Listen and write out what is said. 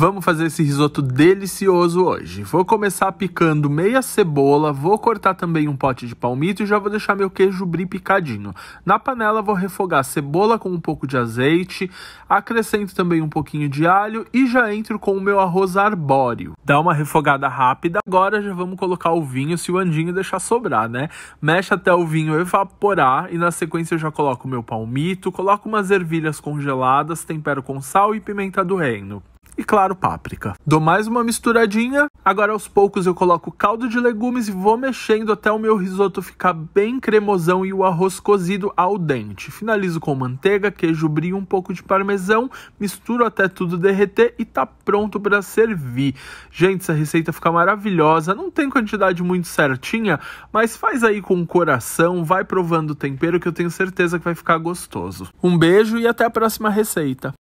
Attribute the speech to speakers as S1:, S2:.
S1: Vamos fazer esse risoto delicioso hoje. Vou começar picando meia cebola, vou cortar também um pote de palmito e já vou deixar meu queijo brie picadinho. Na panela vou refogar a cebola com um pouco de azeite, acrescento também um pouquinho de alho e já entro com o meu arroz arbóreo. Dá uma refogada rápida. Agora já vamos colocar o vinho, se o andinho deixar sobrar, né? Mexe até o vinho evaporar e na sequência eu já coloco o meu palmito, coloco umas ervilhas congeladas, tempero com sal e pimenta do reino e, claro, páprica. Dou mais uma misturadinha. Agora, aos poucos, eu coloco caldo de legumes e vou mexendo até o meu risoto ficar bem cremosão e o arroz cozido ao dente. Finalizo com manteiga, queijo brie, um pouco de parmesão, misturo até tudo derreter e tá pronto para servir. Gente, essa receita fica maravilhosa. Não tem quantidade muito certinha, mas faz aí com o coração, vai provando o tempero que eu tenho certeza que vai ficar gostoso.
S2: Um beijo e até a próxima receita.